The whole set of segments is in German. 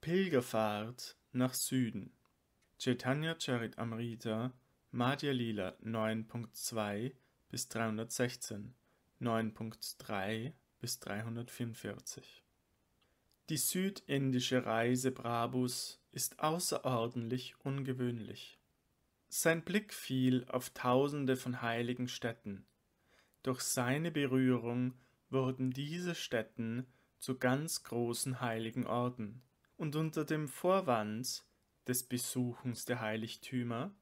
Pilgerfahrt nach Süden. Chaitanya Charitamrita, Madhya Lila 9.2 bis 316, 9.3 bis 344. Die südindische Reise Brabus ist außerordentlich ungewöhnlich. Sein Blick fiel auf tausende von heiligen Städten. Durch seine Berührung wurden diese Städten zu ganz großen heiligen Orten und unter dem Vorwand des Besuchens der Heiligtümer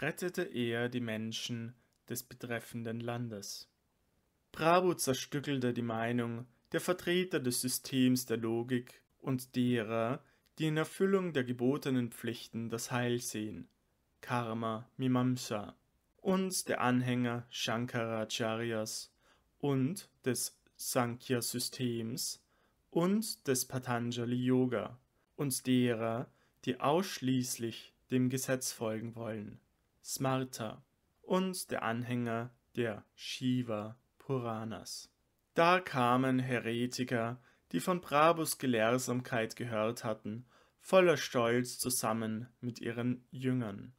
rettete er die Menschen des betreffenden Landes. Bravo zerstückelte die Meinung der Vertreter des Systems der Logik und derer, die in Erfüllung der gebotenen Pflichten das Heil sehen, Karma Mimamsa, und der Anhänger Shankaracharyas und des Sankhya-Systems und des Patanjali-Yoga und derer, die ausschließlich dem Gesetz folgen wollen, Smarta, und der Anhänger der Shiva Puranas. Da kamen Heretiker, die von Brabus Gelehrsamkeit gehört hatten, voller Stolz zusammen mit ihren Jüngern.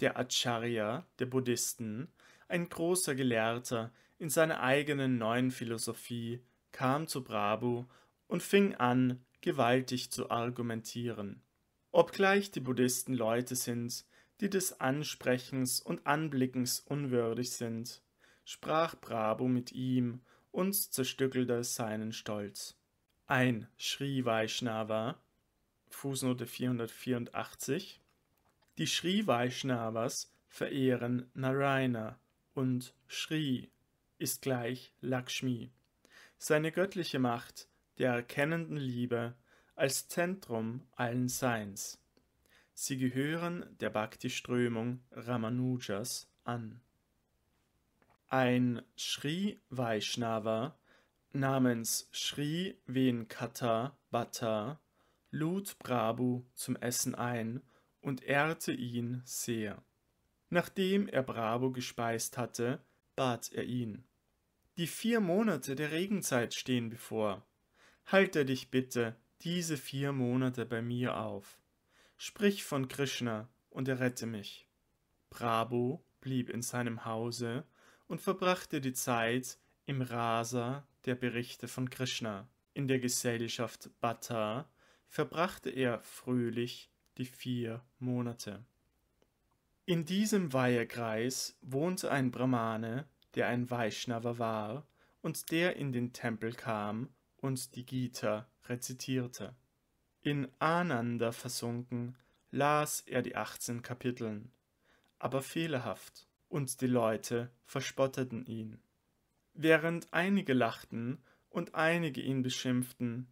Der Acharya der Buddhisten, ein großer Gelehrter in seiner eigenen neuen Philosophie, kam zu Brabu und fing an, gewaltig zu argumentieren. Obgleich die Buddhisten Leute sind, die des Ansprechens und Anblickens unwürdig sind, sprach Brabo mit ihm und zerstückelte seinen Stolz. Ein Sri Vaishnava, Fußnote 484, die Sri Vaishnavas verehren Narayana und Sri ist gleich Lakshmi. Seine göttliche Macht der erkennenden Liebe als Zentrum allen Seins. Sie gehören der Bhakti-Strömung Ramanujas an. Ein Sri Vaishnava namens Sri Venkata Bhatta lud Prabhu zum Essen ein und ehrte ihn sehr. Nachdem er Prabhu gespeist hatte, bat er ihn. Die vier Monate der Regenzeit stehen bevor halte dich bitte diese vier Monate bei mir auf. Sprich von Krishna und errette mich. Prabhu blieb in seinem Hause und verbrachte die Zeit im Rasa der Berichte von Krishna. In der Gesellschaft Bhatta verbrachte er fröhlich die vier Monate. In diesem Weihekreis wohnte ein Brahmane, der ein Vaishnava war und der in den Tempel kam, und die Gita rezitierte. In Ananda versunken las er die 18 Kapiteln, aber fehlerhaft, und die Leute verspotteten ihn. Während einige lachten und einige ihn beschimpften,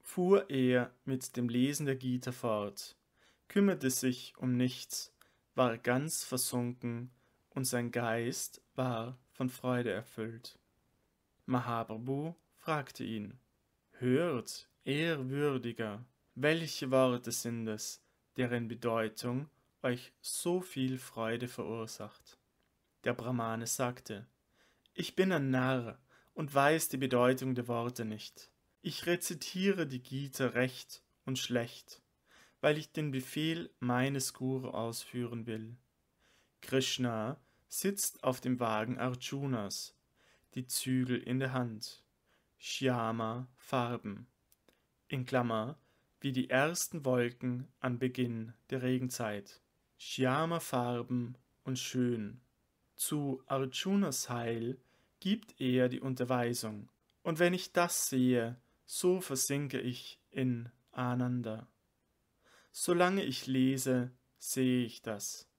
fuhr er mit dem Lesen der Gita fort, kümmerte sich um nichts, war ganz versunken und sein Geist war von Freude erfüllt. Mahabrabhu fragte ihn, Hört, Ehrwürdiger, welche Worte sind es, deren Bedeutung euch so viel Freude verursacht? Der Brahmane sagte, Ich bin ein Narr und weiß die Bedeutung der Worte nicht. Ich rezitiere die Gita recht und schlecht, weil ich den Befehl meines Guru ausführen will. Krishna sitzt auf dem Wagen Arjunas, die Zügel in der Hand. Shyama Farben, in Klammer, wie die ersten Wolken an Beginn der Regenzeit. Shyama Farben und schön. Zu Arjunas Heil gibt er die Unterweisung. Und wenn ich das sehe, so versinke ich in Ananda. Solange ich lese, sehe ich das.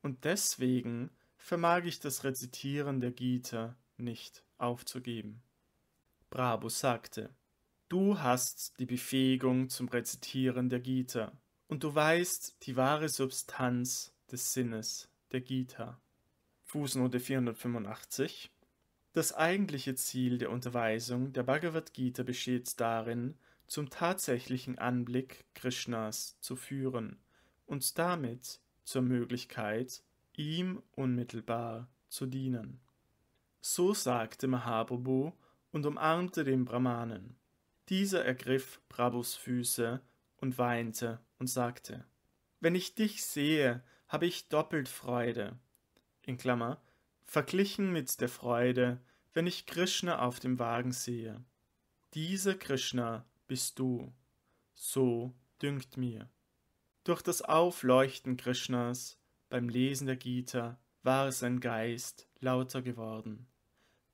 Und deswegen vermag ich das Rezitieren der Gita nicht aufzugeben. Brabus sagte, du hast die Befähigung zum Rezitieren der Gita und du weißt die wahre Substanz des Sinnes der Gita. Fußnote 485 Das eigentliche Ziel der Unterweisung der Bhagavad Gita besteht darin, zum tatsächlichen Anblick Krishnas zu führen und damit zur Möglichkeit, ihm unmittelbar zu dienen. So sagte Mahaprabhu und umarmte den Brahmanen. Dieser ergriff Prabhus Füße und weinte und sagte, Wenn ich dich sehe, habe ich doppelt Freude. In Klammer, verglichen mit der Freude, wenn ich Krishna auf dem Wagen sehe. Dieser Krishna bist du. So dünkt mir. Durch das Aufleuchten Krishnas beim Lesen der Gita war sein Geist lauter geworden.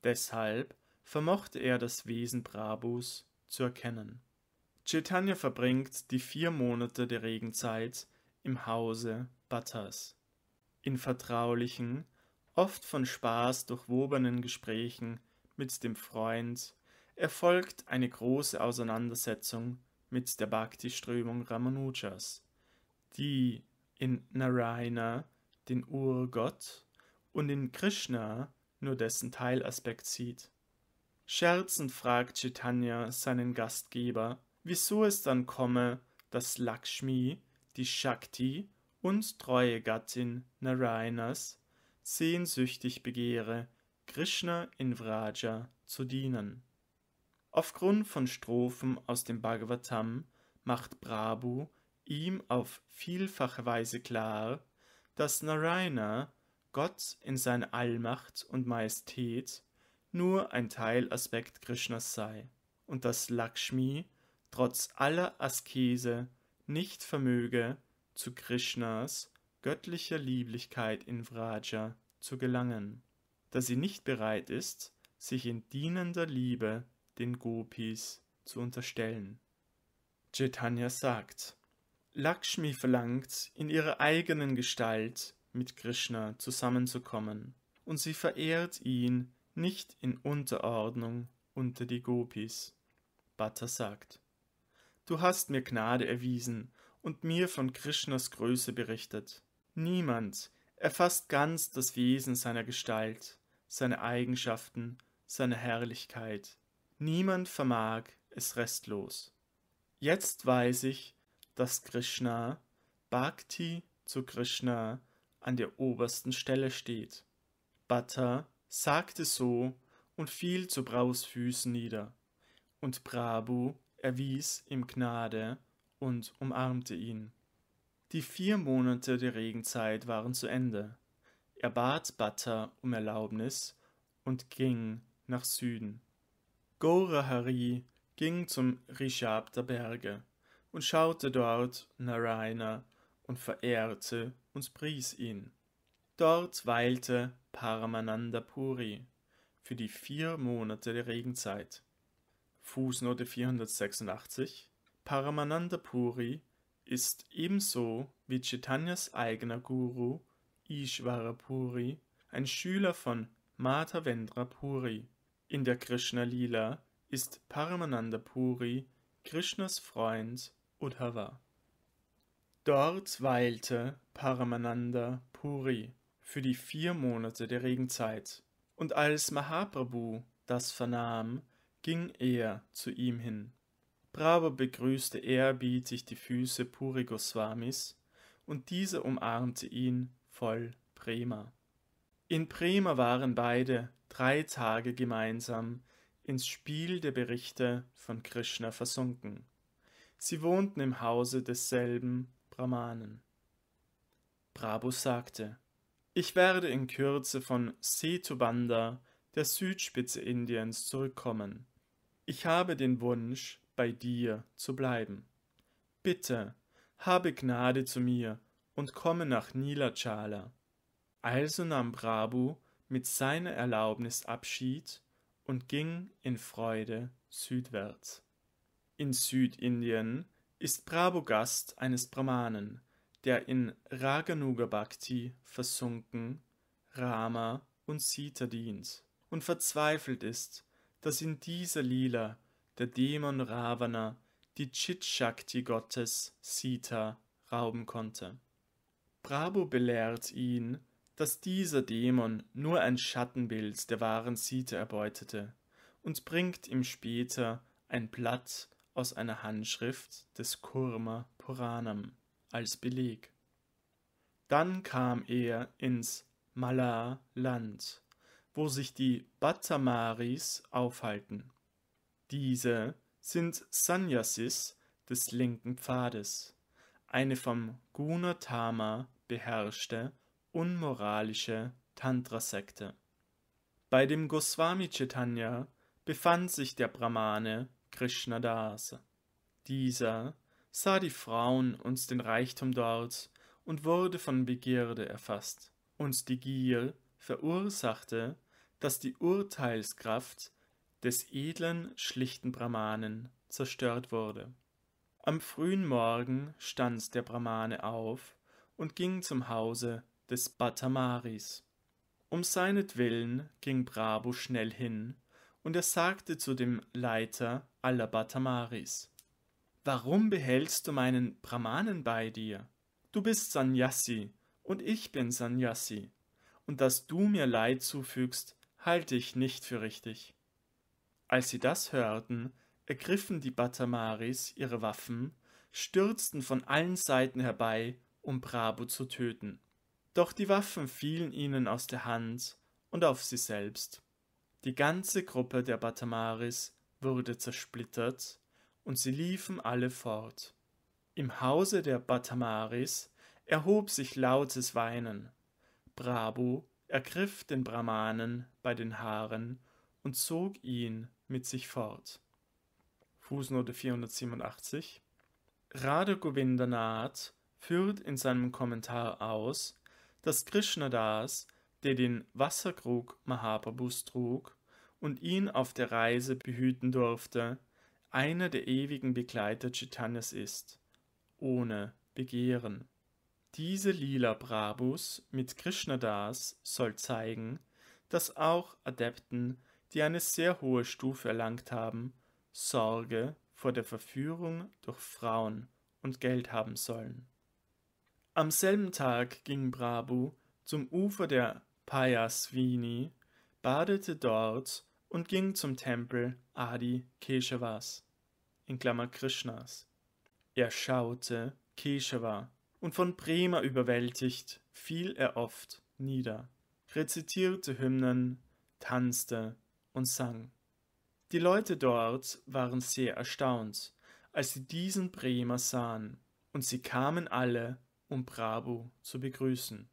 Deshalb vermochte er das Wesen Brabus zu erkennen. Chaitanya verbringt die vier Monate der Regenzeit im Hause Bhattas. In vertraulichen, oft von Spaß durchwobenen Gesprächen mit dem Freund erfolgt eine große Auseinandersetzung mit der Bhakti-Strömung Ramanujas, die in Narayana den Urgott und in Krishna nur dessen Teilaspekt sieht. Scherzend fragt Chaitanya seinen Gastgeber, wieso es dann komme, dass Lakshmi, die Shakti und treue Gattin Narayanas, sehnsüchtig begehre, Krishna in Vraja zu dienen. Aufgrund von Strophen aus dem Bhagavatam macht Prabhu ihm auf vielfache Weise klar, dass Narayana, Gott in seiner Allmacht und Majestät, nur ein Teilaspekt Krishnas sei und dass Lakshmi trotz aller Askese nicht vermöge, zu Krishnas göttlicher Lieblichkeit in Vraja zu gelangen, da sie nicht bereit ist, sich in dienender Liebe den Gopis zu unterstellen. Chaitanya sagt, Lakshmi verlangt, in ihrer eigenen Gestalt mit Krishna zusammenzukommen, und sie verehrt ihn nicht in Unterordnung unter die Gopis. Bhatta sagt, Du hast mir Gnade erwiesen und mir von Krishnas Größe berichtet. Niemand erfasst ganz das Wesen seiner Gestalt, seine Eigenschaften, seine Herrlichkeit. Niemand vermag es restlos. Jetzt weiß ich, dass Krishna, Bhakti zu Krishna, an der obersten Stelle steht. Bhatta sagte so und fiel zu Braus Füßen nieder. Und Brabu erwies ihm Gnade und umarmte ihn. Die vier Monate der Regenzeit waren zu Ende. Er bat Batta um Erlaubnis und ging nach Süden. Gorahari ging zum Rishab der Berge und schaute dort Narayana und verehrte und pries ihn. Dort weilte Paramananda Puri für die vier Monate der Regenzeit. Fußnote 486 Paramananda Puri ist ebenso wie Chaitanyas eigener Guru Ishvara Puri ein Schüler von Madhavendra Puri. In der Krishna Lila ist Paramananda Puri Krishnas Freund Uddhava. Dort weilte Paramananda Puri für die vier Monate der Regenzeit. Und als Mahaprabhu das vernahm, ging er zu ihm hin. Brava begrüßte ehrerbietig die Füße Puri Goswamis und dieser umarmte ihn voll Prema. In Prema waren beide drei Tage gemeinsam ins Spiel der Berichte von Krishna versunken. Sie wohnten im Hause desselben Brahmanen. Prabhu sagte, ich werde in Kürze von Setu der Südspitze Indiens, zurückkommen. Ich habe den Wunsch, bei dir zu bleiben. Bitte, habe Gnade zu mir und komme nach Nilachala. Also nahm Prabhu mit seiner Erlaubnis Abschied und ging in Freude südwärts. In Südindien ist Prabhu Gast eines Brahmanen, der in Raganuga Bhakti versunken Rama und Sita dient und verzweifelt ist, dass in dieser Lila der Dämon Ravana die Chit-Shakti Gottes Sita rauben konnte. Prabhu belehrt ihn, dass dieser Dämon nur ein Schattenbild der wahren Sita erbeutete und bringt ihm später ein Blatt aus einer Handschrift des Kurma Puranam als Beleg. Dann kam er ins Malar-Land, wo sich die Batamaris aufhalten. Diese sind Sannyasis des linken Pfades, eine vom Gunatama beherrschte, unmoralische Tantra-Sekte. Bei dem Goswami Chaitanya befand sich der Brahmane Krishnadas. Dieser sah die Frauen und den Reichtum dort und wurde von Begierde erfasst. Und die Gier verursachte, dass die Urteilskraft des edlen, schlichten Brahmanen zerstört wurde. Am frühen Morgen stand der Brahmane auf und ging zum Hause des Batamaris. Um seinetwillen ging Brabo schnell hin, und er sagte zu dem Leiter aller Batamaris, Warum behältst du meinen Brahmanen bei dir? Du bist Sanyasi und ich bin Sanyasi, und dass du mir Leid zufügst, halte ich nicht für richtig. Als sie das hörten, ergriffen die Batamaris ihre Waffen, stürzten von allen Seiten herbei, um Prabhu zu töten. Doch die Waffen fielen ihnen aus der Hand und auf sie selbst. Die ganze Gruppe der Batamaris wurde zersplittert und sie liefen alle fort. Im Hause der Batamaris erhob sich lautes Weinen. Brabo ergriff den Brahmanen bei den Haaren und zog ihn mit sich fort. Fußnote 487 Radhagovindanath führt in seinem Kommentar aus, dass Krishnadas, der den Wasserkrug Mahaprabhus trug und ihn auf der Reise behüten durfte, einer der ewigen Begleiter Chaitanyas ist, ohne Begehren. Diese Lila Brabus mit Krishnadas soll zeigen, dass auch Adepten, die eine sehr hohe Stufe erlangt haben, Sorge vor der Verführung durch Frauen und Geld haben sollen. Am selben Tag ging Brabu zum Ufer der Payasvini, badete dort und ging zum Tempel Adi Keshavas in Klammer Krishnas. Er schaute Keshava und von Prema überwältigt fiel er oft nieder, rezitierte Hymnen, tanzte und sang. Die Leute dort waren sehr erstaunt, als sie diesen Bremer sahen, und sie kamen alle, um Prabhu zu begrüßen.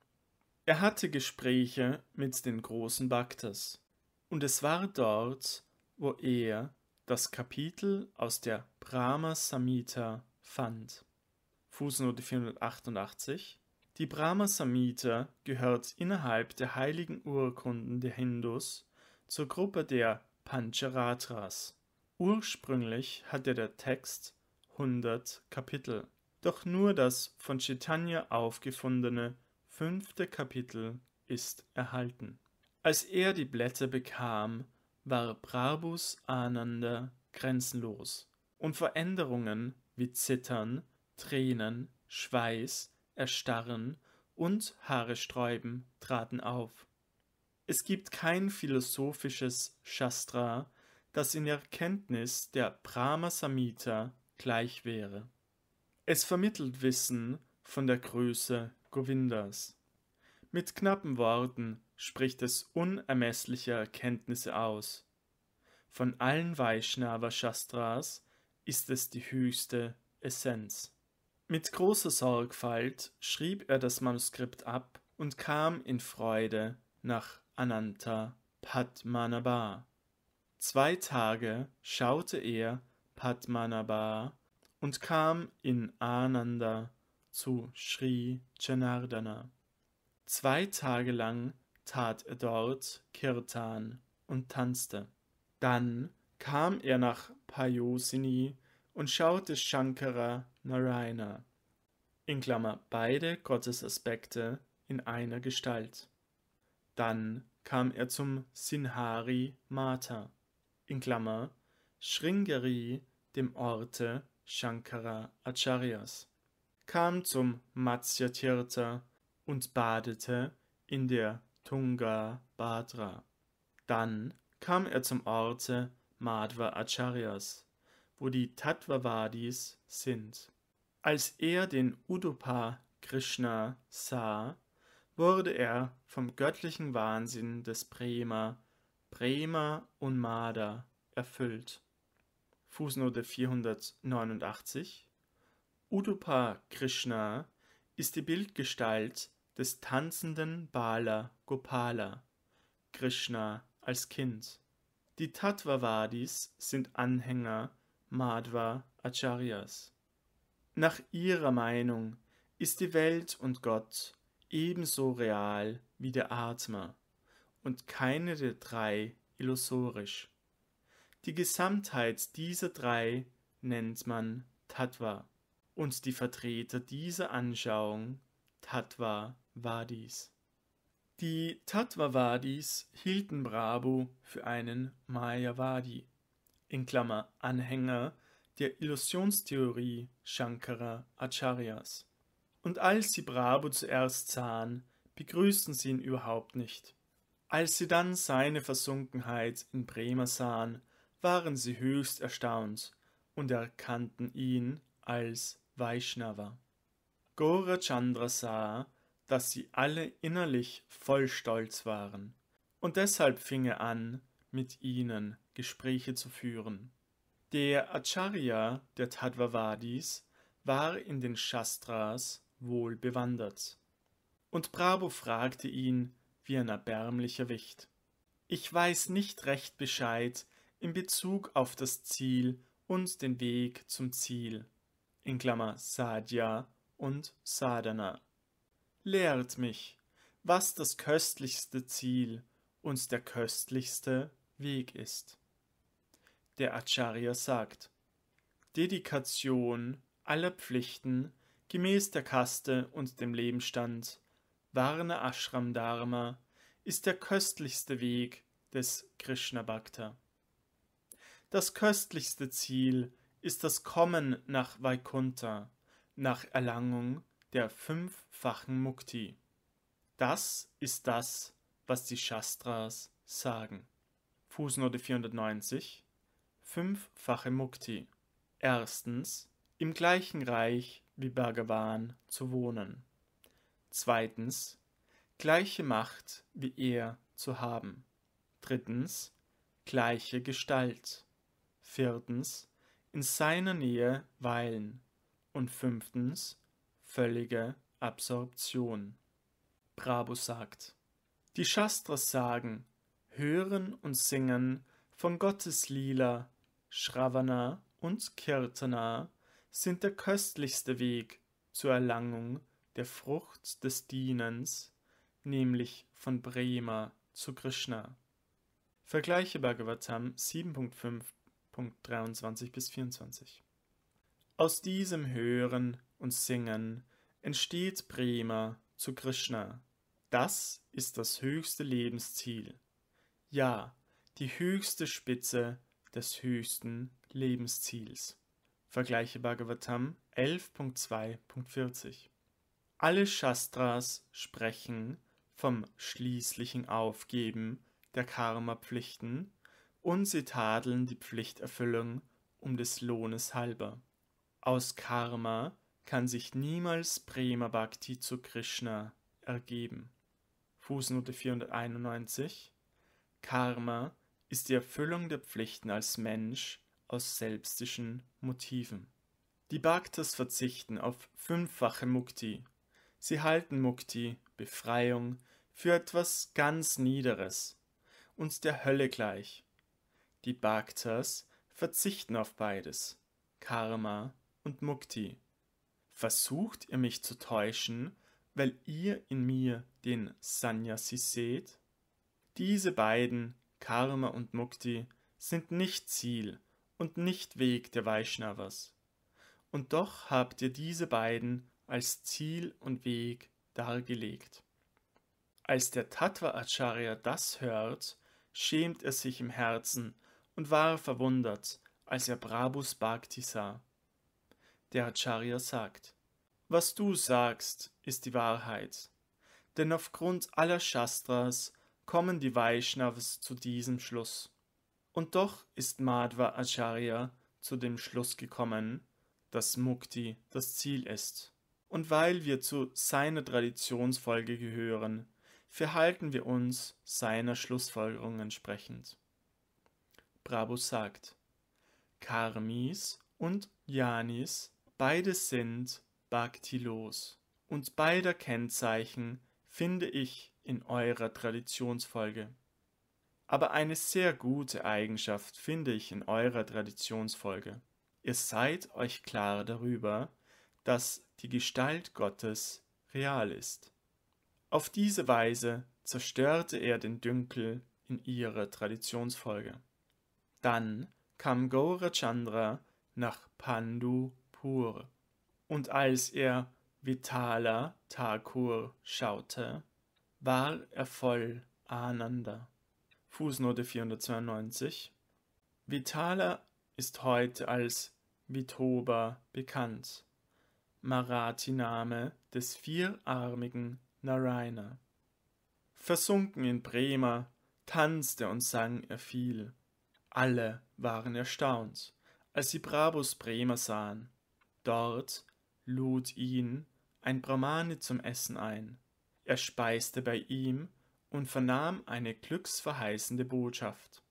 Er hatte Gespräche mit den großen Bhaktas, und es war dort, wo er das Kapitel aus der Brahma Samhita fand. Fußnote 488 Die Brahma Samhita gehört innerhalb der heiligen Urkunden der Hindus zur Gruppe der Pancharatras. Ursprünglich hatte der Text 100 Kapitel, doch nur das von Chaitanya aufgefundene fünfte Kapitel ist erhalten. Als er die Blätter bekam, war Brabus Ananda grenzenlos und Veränderungen wie Zittern, Tränen, Schweiß, Erstarren und Haare sträuben traten auf. Es gibt kein philosophisches Shastra, das in der Kenntnis der Brahma Samhita gleich wäre. Es vermittelt Wissen von der Größe Govindas. Mit knappen Worten spricht es unermeßliche Erkenntnisse aus. Von allen Vaishnava-Shastras ist es die höchste Essenz. Mit großer Sorgfalt schrieb er das Manuskript ab und kam in Freude nach Ananta Padmanabha. Zwei Tage schaute er Padmanabha und kam in Ananda zu Sri Janardana. Zwei Tage lang tat er dort Kirtan und tanzte. Dann kam er nach Payosini und schaute Shankara Narayana, in Klammer beide Gottesaspekte in einer Gestalt. Dann kam er zum Sinhari Mata, in Klammer Shringari, dem Orte Shankara Acharyas, kam zum Matsya und badete in der Tunga Bhadra. Dann kam er zum Orte Madhva Acharyas, wo die Tattvavadis sind. Als er den Udupa Krishna sah, wurde er vom göttlichen Wahnsinn des Prema, Prema und Mada erfüllt. Fußnote 489 Udupa Krishna ist die Bildgestalt des tanzenden Bala Gopala, Krishna als Kind. Die Tattvavadis sind Anhänger Madhva Acharyas. Nach ihrer Meinung ist die Welt und Gott ebenso real wie der Atma und keine der drei illusorisch. Die Gesamtheit dieser drei nennt man Tattva und die Vertreter dieser Anschauung Tattva Vadis. Die Tattva-Vadis hielten Brabo für einen Mayavadi, in Klammer Anhänger der Illusionstheorie Shankara Acharyas. Und als sie Brabo zuerst sahen, begrüßten sie ihn überhaupt nicht. Als sie dann seine Versunkenheit in Bremer sahen, waren sie höchst erstaunt und erkannten ihn als Vaishnava. Gorachandra sah, dass sie alle innerlich voll Stolz waren. Und deshalb fing er an, mit ihnen Gespräche zu führen. Der Acharya der Tadvavadis war in den Shastras wohl bewandert. Und Brabo fragte ihn wie ein erbärmlicher Wicht. Ich weiß nicht recht Bescheid in Bezug auf das Ziel und den Weg zum Ziel, in Klammer Sadhya und Sadhana lehrt mich, was das köstlichste Ziel und der köstlichste Weg ist. Der Acharya sagt, Dedikation aller Pflichten gemäß der Kaste und dem Lebensstand, Varna Ashram Dharma, ist der köstlichste Weg des Krishna Bhakta. Das köstlichste Ziel ist das Kommen nach Vaikuntha, nach Erlangung der fünffachen Mukti. Das ist das, was die Shastras sagen. Fußnote 490 Fünffache Mukti. Erstens, im gleichen Reich wie Bhagavan zu wohnen. Zweitens, gleiche Macht wie er zu haben. Drittens, gleiche Gestalt. Viertens, in seiner Nähe weilen. Und fünftens, völlige Absorption. Brabus sagt, die Shastras sagen, Hören und Singen von Gotteslila, Shravana und Kirtana sind der köstlichste Weg zur Erlangung der Frucht des Dienens, nämlich von Brema zu Krishna. Vergleiche Bhagavatam 7.5.23 bis 24. Aus diesem Hören und Singen entsteht Prema zu Krishna. Das ist das höchste Lebensziel. Ja, die höchste Spitze des höchsten Lebensziels. Vergleiche Bhagavatam 11.2.40. Alle Shastras sprechen vom schließlichen Aufgeben der Karma-Pflichten und sie tadeln die Pflichterfüllung um des Lohnes halber. Aus Karma kann sich niemals Prema Bhakti zu Krishna ergeben. Fußnote 491 Karma ist die Erfüllung der Pflichten als Mensch aus selbstischen Motiven. Die Bhaktas verzichten auf fünffache Mukti. Sie halten Mukti, Befreiung, für etwas ganz Niederes und der Hölle gleich. Die Bhaktas verzichten auf beides, Karma und Mukti. Versucht ihr mich zu täuschen, weil ihr in mir den Sanyasi seht? Diese beiden, Karma und Mukti, sind nicht Ziel und nicht Weg der Vaishnavas. Und doch habt ihr diese beiden als Ziel und Weg dargelegt. Als der Tattva Acharya das hört, schämt er sich im Herzen und war verwundert, als er Brabus Bhakti sah der Acharya sagt. Was du sagst, ist die Wahrheit. Denn aufgrund aller Shastras kommen die Vaishnavas zu diesem Schluss. Und doch ist Madhva Acharya zu dem Schluss gekommen, dass Mukti das Ziel ist. Und weil wir zu seiner Traditionsfolge gehören, verhalten wir uns seiner Schlussfolgerung entsprechend. Brabus sagt, Karmis und Janis Beide sind Bhakti-los und beider Kennzeichen finde ich in eurer Traditionsfolge. Aber eine sehr gute Eigenschaft finde ich in eurer Traditionsfolge. Ihr seid euch klar darüber, dass die Gestalt Gottes real ist. Auf diese Weise zerstörte er den Dünkel in ihrer Traditionsfolge. Dann kam Gaurachandra nach Pandu Thakur. Und als er Vitala Thakur schaute, war er voll Ananda. Fußnote 492 Vitala ist heute als Vitoba bekannt, Marathi-Name des vierarmigen Narayana. Versunken in Bremer, tanzte und sang er viel. Alle waren erstaunt, als sie Brabus Bremer sahen. Dort lud ihn ein Brahmane zum Essen ein. Er speiste bei ihm und vernahm eine glücksverheißende Botschaft.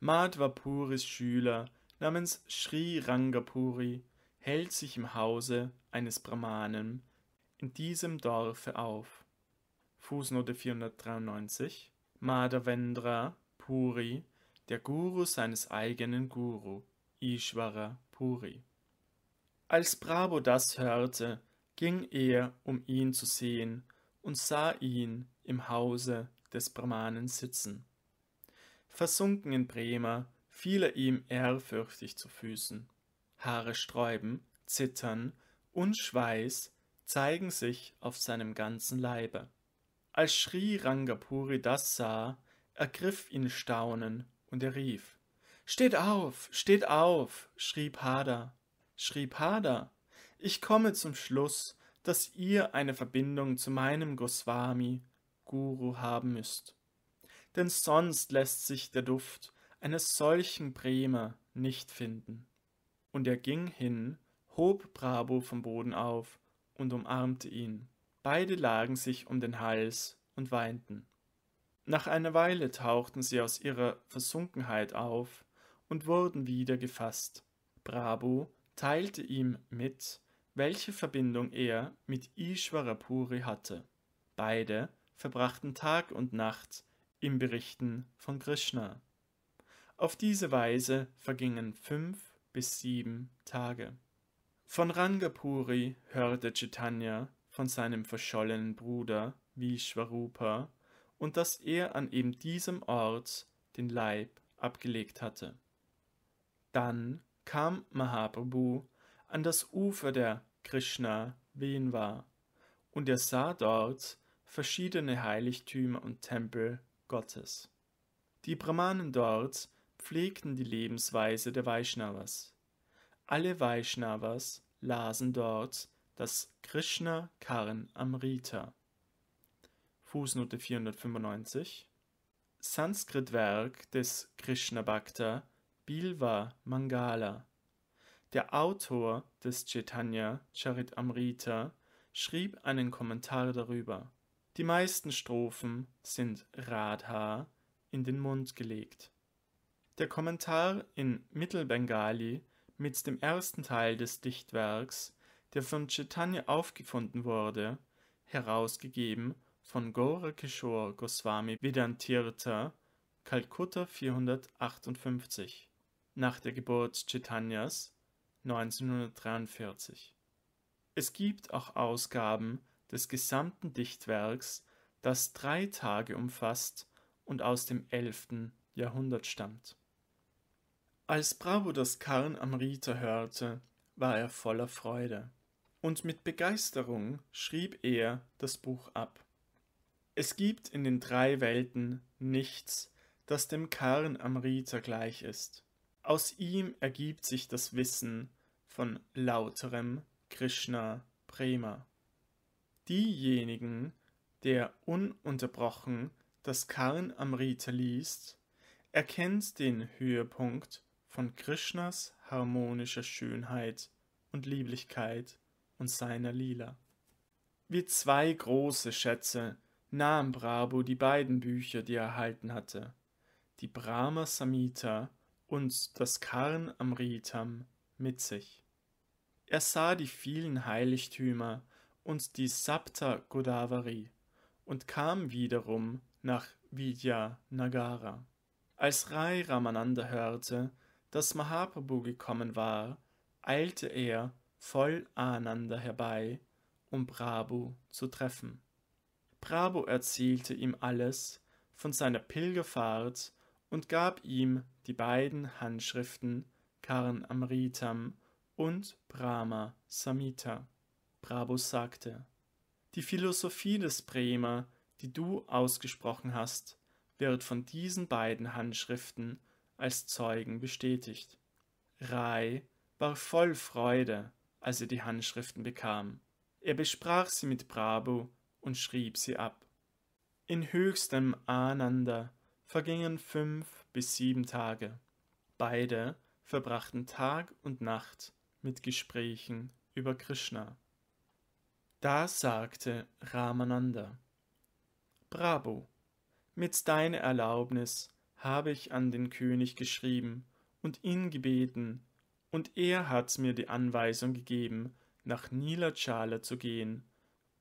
Madhvapuris Schüler namens Sri Rangapuri hält sich im Hause eines Brahmanen in diesem Dorfe auf. Fußnote 493 Madhavendra Puri, der Guru seines eigenen Guru, Ishvara Puri. Als Bravo das hörte, ging er, um ihn zu sehen, und sah ihn im Hause des Brahmanen sitzen. Versunken in Bremer, fiel er ihm ehrfürchtig zu Füßen. Haare sträuben, zittern und Schweiß zeigen sich auf seinem ganzen Leibe. Als Sri Rangapuri das sah, ergriff ihn Staunen und er rief: Steht auf, steht auf, schrie Pada schrieb Hada, ich komme zum Schluss, dass ihr eine Verbindung zu meinem Goswami, Guru, haben müsst. Denn sonst lässt sich der Duft eines solchen Bremer nicht finden. Und er ging hin, hob Brabo vom Boden auf und umarmte ihn. Beide lagen sich um den Hals und weinten. Nach einer Weile tauchten sie aus ihrer Versunkenheit auf und wurden wieder gefasst. Brabo teilte ihm mit, welche Verbindung er mit Ishwarapuri hatte. Beide verbrachten Tag und Nacht im Berichten von Krishna. Auf diese Weise vergingen fünf bis sieben Tage. Von Rangapuri hörte Chaitanya von seinem verschollenen Bruder Vishwarupa und dass er an eben diesem Ort den Leib abgelegt hatte. Dann kam Mahaprabhu an das Ufer der Krishna Venva und er sah dort verschiedene Heiligtümer und Tempel Gottes. Die Brahmanen dort pflegten die Lebensweise der Vaishnavas. Alle Vaishnavas lasen dort das Krishna Karn Amrita. Fußnote 495 Sanskrit-Werk des Krishna Bhakta Bilva Mangala. Der Autor des Chaitanya Charitamrita schrieb einen Kommentar darüber. Die meisten Strophen sind Radha in den Mund gelegt. Der Kommentar in Mittelbengali mit dem ersten Teil des Dichtwerks, der von Chaitanya aufgefunden wurde, herausgegeben von Gaura Kishore Goswami Vedantirtha, Kalkutta 458 nach der Geburt Chaitanyas 1943. Es gibt auch Ausgaben des gesamten Dichtwerks, das drei Tage umfasst und aus dem 11. Jahrhundert stammt. Als Bravo das Karn am Rita hörte, war er voller Freude. Und mit Begeisterung schrieb er das Buch ab. Es gibt in den drei Welten nichts, das dem Karn am Rita gleich ist. Aus ihm ergibt sich das Wissen von lauterem Krishna Prema. Diejenigen, der ununterbrochen das Karn Amrita liest, erkennt den Höhepunkt von Krishnas harmonischer Schönheit und Lieblichkeit und seiner Lila. Wie zwei große Schätze nahm Brabo die beiden Bücher, die er erhalten hatte, die Brahma Samhita und das Karn am Ritam mit sich. Er sah die vielen Heiligtümer und die Sapta Godavari und kam wiederum nach Vidya Nagara. Als Rai Ramananda hörte, dass Mahaprabhu gekommen war, eilte er voll Ananda herbei, um Prabhu zu treffen. Prabhu erzählte ihm alles von seiner Pilgerfahrt und gab ihm die beiden Handschriften Karn Amritam und Brahma Samhita. Brabus sagte, die Philosophie des Bremer, die du ausgesprochen hast, wird von diesen beiden Handschriften als Zeugen bestätigt. Rai war voll Freude, als er die Handschriften bekam. Er besprach sie mit Prabhu und schrieb sie ab. In höchstem Ananda vergingen fünf bis sieben Tage. Beide verbrachten Tag und Nacht mit Gesprächen über Krishna. Da sagte Ramananda, Bravo, mit deiner Erlaubnis habe ich an den König geschrieben und ihn gebeten, und er hat mir die Anweisung gegeben, nach Nilachala zu gehen,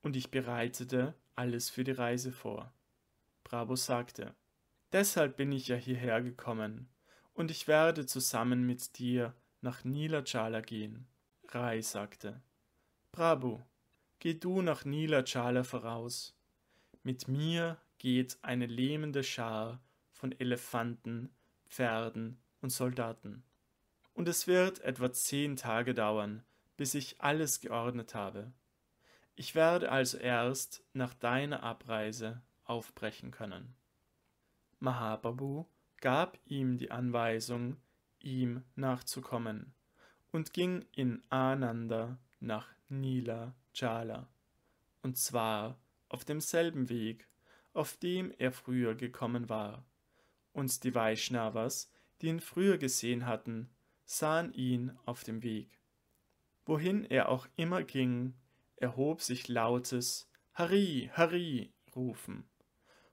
und ich bereitete alles für die Reise vor. Bravo sagte, Deshalb bin ich ja hierher gekommen, und ich werde zusammen mit dir nach Nilachala gehen. Rai sagte, Prabhu, geh du nach Nilachala voraus. Mit mir geht eine lähmende Schar von Elefanten, Pferden und Soldaten. Und es wird etwa zehn Tage dauern, bis ich alles geordnet habe. Ich werde also erst nach deiner Abreise aufbrechen können. Mahaprabhu gab ihm die Anweisung, ihm nachzukommen und ging in Ananda nach Nila Jala, und zwar auf demselben Weg, auf dem er früher gekommen war. Und die Vaishnavas, die ihn früher gesehen hatten, sahen ihn auf dem Weg. Wohin er auch immer ging, erhob sich lautes Hari, Hari rufen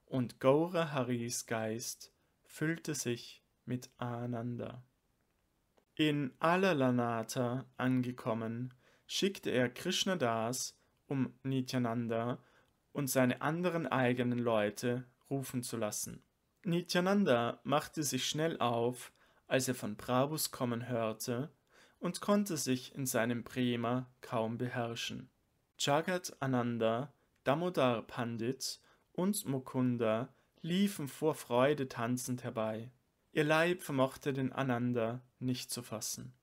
und Gaura Haris Geist füllte sich mit Ananda. In Alalanata angekommen, schickte er Krishna Das, um Nityananda und seine anderen eigenen Leute rufen zu lassen. Nityananda machte sich schnell auf, als er von Brabus kommen hörte, und konnte sich in seinem Prema kaum beherrschen. Jagat Ananda, Damodar Pandit und Mukunda liefen vor Freude tanzend herbei. Ihr Leib vermochte den Ananda nicht zu fassen.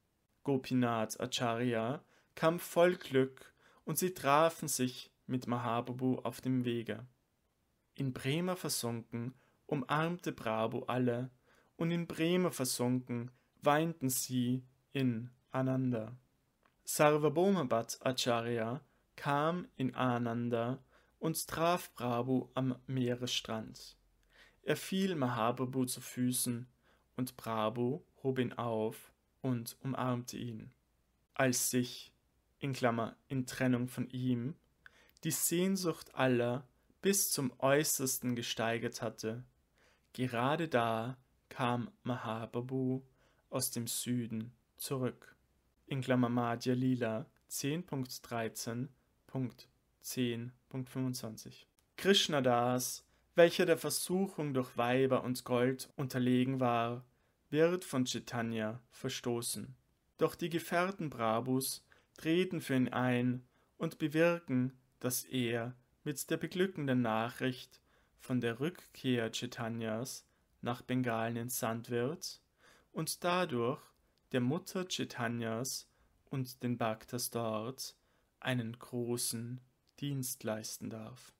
Gopinath Acharya kam voll Glück und sie trafen sich mit Mahabubu auf dem Wege. In Bremer versunken umarmte Brabo alle und in Bremer versunken weinten sie in Ananda. Sarvabhaumabat Acharya kam in Ananda und traf Brabu am Meeresstrand. Er fiel Mahababu zu Füßen, und Brabu hob ihn auf und umarmte ihn. Als sich, in Klammer, in Trennung von ihm, die Sehnsucht aller bis zum Äußersten gesteigert hatte, gerade da kam Mahababu aus dem Süden zurück. In Klammer Madhya Lila 10.13. 10.25. Krishnadas, welcher der Versuchung durch Weiber und Gold unterlegen war, wird von Chaitanya verstoßen. Doch die Gefährten Brabus treten für ihn ein und bewirken, dass er mit der beglückenden Nachricht von der Rückkehr Chaitanyas nach Bengalen entsandt wird und dadurch der Mutter Chaitanyas und den Bhaktas dort einen großen Dienst leisten darf.